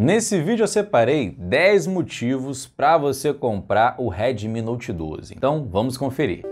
Nesse vídeo eu separei 10 motivos para você comprar o Redmi Note 12. Então vamos conferir.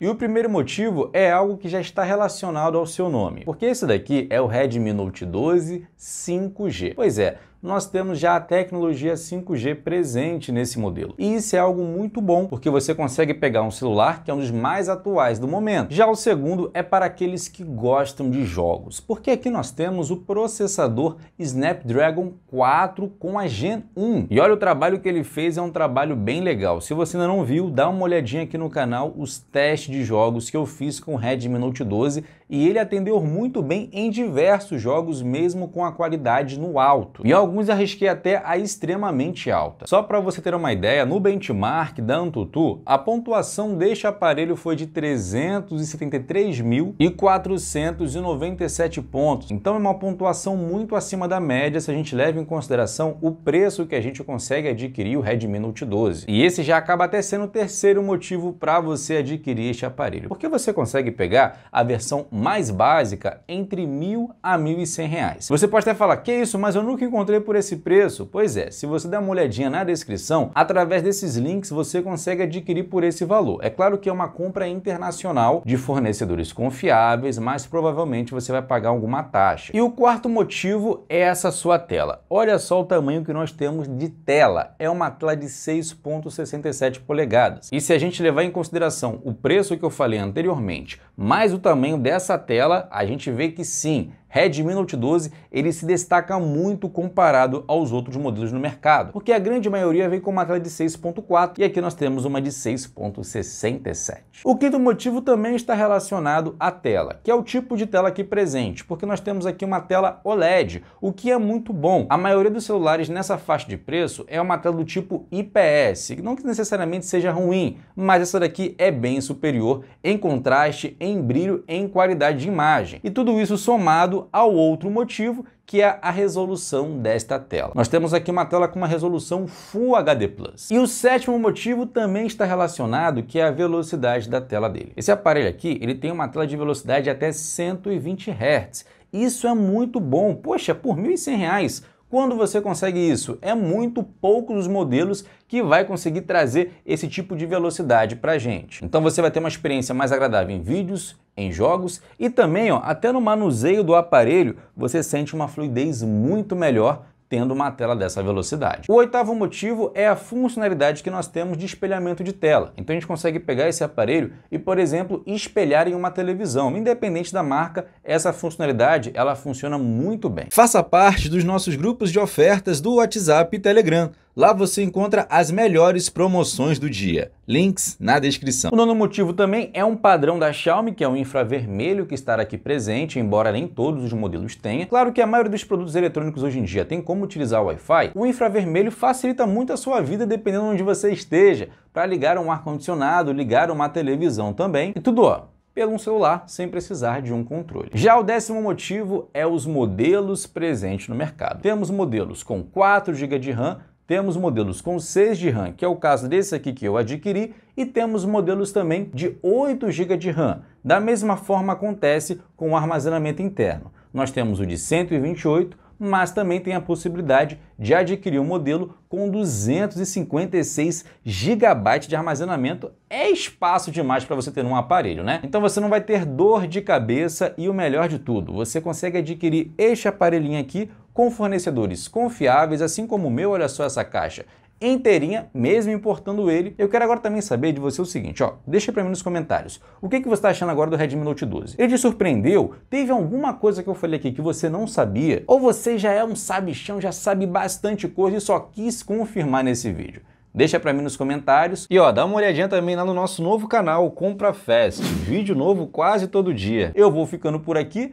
E o primeiro motivo é algo que já está relacionado ao seu nome, porque esse daqui é o Redmi Note 12 5G. Pois é, nós temos já a tecnologia 5G presente nesse modelo. E isso é algo muito bom, porque você consegue pegar um celular que é um dos mais atuais do momento. Já o segundo é para aqueles que gostam de jogos, porque aqui nós temos o processador Snapdragon 4 com a Gen 1. E olha o trabalho que ele fez, é um trabalho bem legal. Se você ainda não viu, dá uma olhadinha aqui no canal os testes de jogos que eu fiz com o Redmi Note 12 e ele atendeu muito bem em diversos jogos, mesmo com a qualidade no alto. E alguns arrisquei até a extremamente alta. Só para você ter uma ideia, no benchmark da Antutu, a pontuação deste aparelho foi de 373.497 pontos. Então é uma pontuação muito acima da média se a gente leva em consideração o preço que a gente consegue adquirir o Redmi Note 12. E esse já acaba até sendo o terceiro motivo para você adquirir este aparelho. Porque você consegue pegar a versão mais básica entre mil a mil e cem reais. Você pode até falar, que isso, mas eu nunca encontrei por esse preço. Pois é, se você der uma olhadinha na descrição, através desses links você consegue adquirir por esse valor. É claro que é uma compra internacional de fornecedores confiáveis, mas provavelmente você vai pagar alguma taxa. E o quarto motivo é essa sua tela. Olha só o tamanho que nós temos de tela. É uma tela de 6.67 polegadas. E se a gente levar em consideração o preço que eu falei anteriormente, mais o tamanho dessa essa tela, a gente vê que sim, Redmi Note 12 ele se destaca muito comparado aos outros modelos no mercado, porque a grande maioria vem com uma tela de 6.4 e aqui nós temos uma de 6.67. O quinto motivo também está relacionado à tela, que é o tipo de tela aqui presente, porque nós temos aqui uma tela OLED, o que é muito bom. A maioria dos celulares nessa faixa de preço é uma tela do tipo IPS, não que necessariamente seja ruim, mas essa daqui é bem superior em contraste, em brilho, em qualidade de imagem. E tudo isso somado ao outro motivo, que é a resolução desta tela. Nós temos aqui uma tela com uma resolução Full HD+. E o sétimo motivo também está relacionado, que é a velocidade da tela dele. Esse aparelho aqui, ele tem uma tela de velocidade até 120 Hz. Isso é muito bom. Poxa, por R$ 1.100 quando você consegue isso? É muito pouco os modelos que vai conseguir trazer esse tipo de velocidade para gente. Então você vai ter uma experiência mais agradável em vídeos, em jogos e também ó, até no manuseio do aparelho você sente uma fluidez muito melhor tendo uma tela dessa velocidade. O oitavo motivo é a funcionalidade que nós temos de espelhamento de tela. Então a gente consegue pegar esse aparelho e, por exemplo, espelhar em uma televisão. Independente da marca, essa funcionalidade ela funciona muito bem. Faça parte dos nossos grupos de ofertas do WhatsApp e Telegram. Lá você encontra as melhores promoções do dia. Links na descrição. O nono motivo também é um padrão da Xiaomi, que é o infravermelho que estará aqui presente, embora nem todos os modelos tenham. Claro que a maioria dos produtos eletrônicos hoje em dia tem como utilizar o Wi-Fi. O infravermelho facilita muito a sua vida dependendo onde você esteja, para ligar um ar-condicionado, ligar uma televisão também. E tudo, ó, pelo um celular sem precisar de um controle. Já o décimo motivo é os modelos presentes no mercado. Temos modelos com 4 GB de RAM temos modelos com 6 de RAM, que é o caso desse aqui que eu adquiri, e temos modelos também de 8 GB de RAM. Da mesma forma acontece com o armazenamento interno. Nós temos o de 128, mas também tem a possibilidade de adquirir um modelo com 256 GB de armazenamento. É espaço demais para você ter um aparelho, né? Então você não vai ter dor de cabeça e o melhor de tudo, você consegue adquirir este aparelhinho aqui com fornecedores confiáveis, assim como o meu, olha só essa caixa inteirinha, mesmo importando ele. Eu quero agora também saber de você o seguinte, ó, deixa para mim nos comentários. O que, que você está achando agora do Redmi Note 12? Ele te surpreendeu? Teve alguma coisa que eu falei aqui que você não sabia? Ou você já é um sabichão, já sabe bastante coisa e só quis confirmar nesse vídeo? Deixa para mim nos comentários. E ó, dá uma olhadinha também lá no nosso novo canal, Compra Fest. Vídeo novo quase todo dia. Eu vou ficando por aqui.